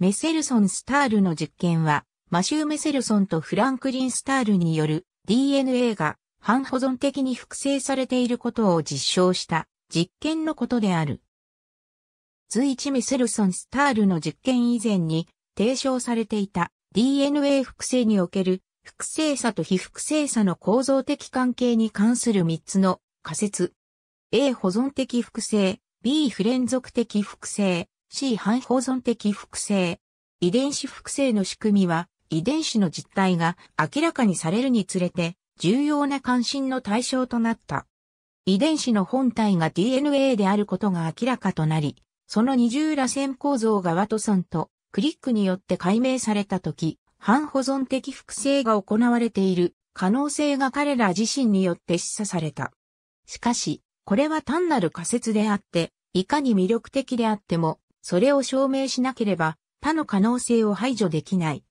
メセルソン・スタールの実験は、マシュー・メセルソンとフランクリン・スタールによる DNA が半保存的に複製されていることを実証した実験のことである。随一メセルソン・スタールの実験以前に提唱されていた DNA 複製における複製差と非複製差の構造的関係に関する3つの仮説。A 保存的複製、B 不連続的複製、C 半保存的複製。遺伝子複製の仕組みは、遺伝子の実態が明らかにされるにつれて、重要な関心の対象となった。遺伝子の本体が DNA であることが明らかとなり、その二重螺旋構造がワトソンとクリックによって解明されたとき、保存的複製が行われている可能性が彼ら自身によって示唆された。しかし、これは単なる仮説であって、いかに魅力的であっても、それを証明しなければ、他の可能性を排除できない。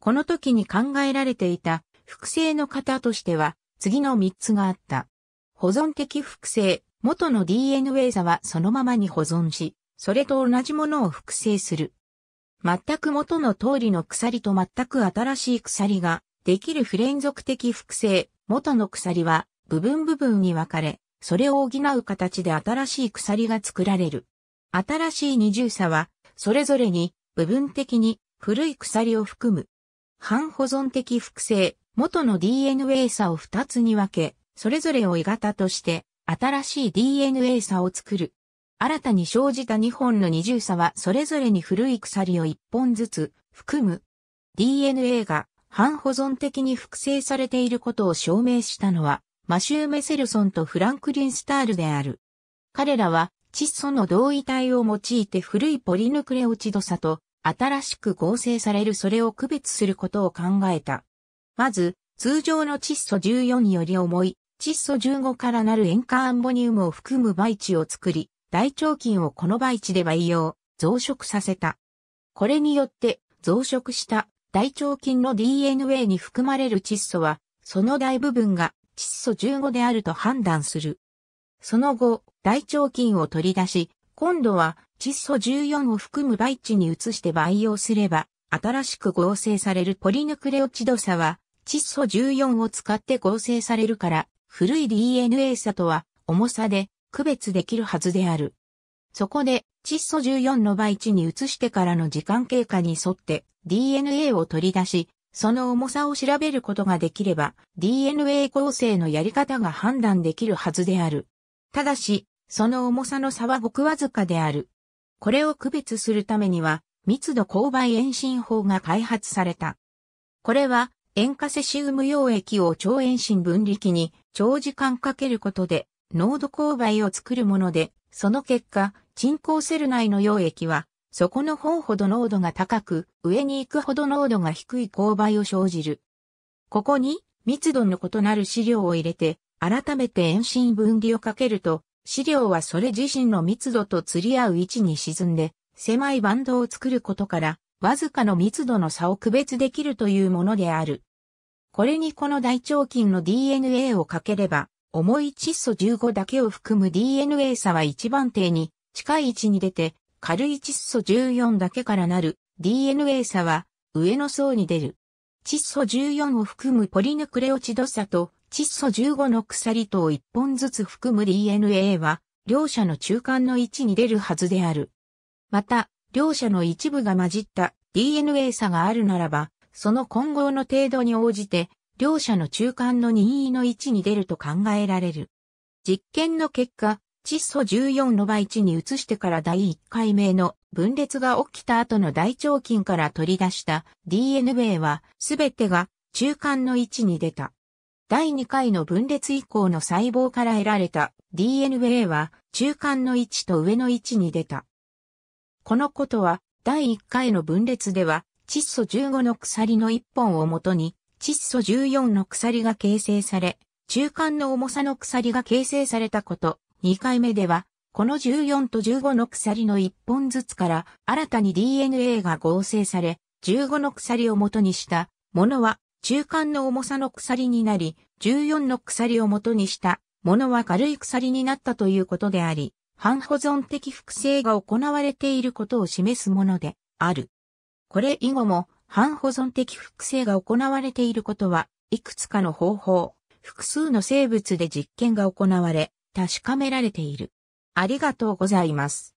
この時に考えられていた複製の型としては、次の3つがあった。保存的複製、元の DNA 座はそのままに保存し、それと同じものを複製する。全く元の通りの鎖と全く新しい鎖ができる不連続的複製、元の鎖は部分部分に分かれ、それを補う形で新しい鎖が作られる。新しい二重差は、それぞれに部分的に古い鎖を含む。半保存的複製、元の DNA 差を二つに分け、それぞれを鋳型として新しい DNA 差を作る。新たに生じた2本の二重差はそれぞれに古い鎖を1本ずつ含む。DNA が半保存的に複製されていることを証明したのはマシュー・メセルソンとフランクリン・スタールである。彼らは窒素の同位体を用いて古いポリヌクレオチドさと新しく合成されるそれを区別することを考えた。まず、通常の窒素14より重い、窒素15からなる塩化アンボニウムを含む培地を作り、大腸菌をこの培地で培養、増殖させた。これによって増殖した大腸菌の DNA に含まれる窒素は、その大部分が窒素15であると判断する。その後、大腸菌を取り出し、今度は窒素14を含む培地に移して培養すれば、新しく合成されるポリヌクレオチド差は、窒素14を使って合成されるから、古い DNA 差とは重さで区別できるはずである。そこで、窒素14の培値に移してからの時間経過に沿って DNA を取り出し、その重さを調べることができれば、DNA 合成のやり方が判断できるはずである。ただし、その重さの差はごくわずかである。これを区別するためには、密度勾配遠心法が開発された。これは、塩化セシウム溶液を超遠心分離器に長時間かけることで、濃度勾配を作るもので、その結果、沈降セル内の溶液は、底の方ほど濃度が高く、上に行くほど濃度が低い勾配を生じる。ここに、密度の異なる資料を入れて、改めて遠心分離をかけると、資料はそれ自身の密度と釣り合う位置に沈んで、狭いバンドを作ることから、わずかの密度の差を区別できるというものである。これにこの大腸菌の DNA をかければ、重い窒素15だけを含む DNA 差は1番艇に近い位置に出て、軽い窒素14だけからなる DNA 差は上の層に出る。窒素14を含むポリヌクレオチド差と窒素15の鎖と1本ずつ含む DNA は、両者の中間の位置に出るはずである。また、両者の一部が混じった DNA 差があるならば、その混合の程度に応じて、両者の中間の任意の位置に出ると考えられる。実験の結果、窒素14の倍値に移してから第1回目の分裂が起きた後の大腸菌から取り出した DNA は、すべてが中間の位置に出た。第2回の分裂以降の細胞から得られた DNA は中間の位置と上の位置に出た。このことは第1回の分裂では窒素15の鎖の1本をもとに窒素14の鎖が形成され、中間の重さの鎖が形成されたこと、2回目ではこの14と15の鎖の1本ずつから新たに DNA が合成され、15の鎖をもとにしたものは中間の重さの鎖になり、14の鎖を元にしたものは軽い鎖になったということであり、半保存的複製が行われていることを示すものである。これ以後も半保存的複製が行われていることはいくつかの方法、複数の生物で実験が行われ確かめられている。ありがとうございます。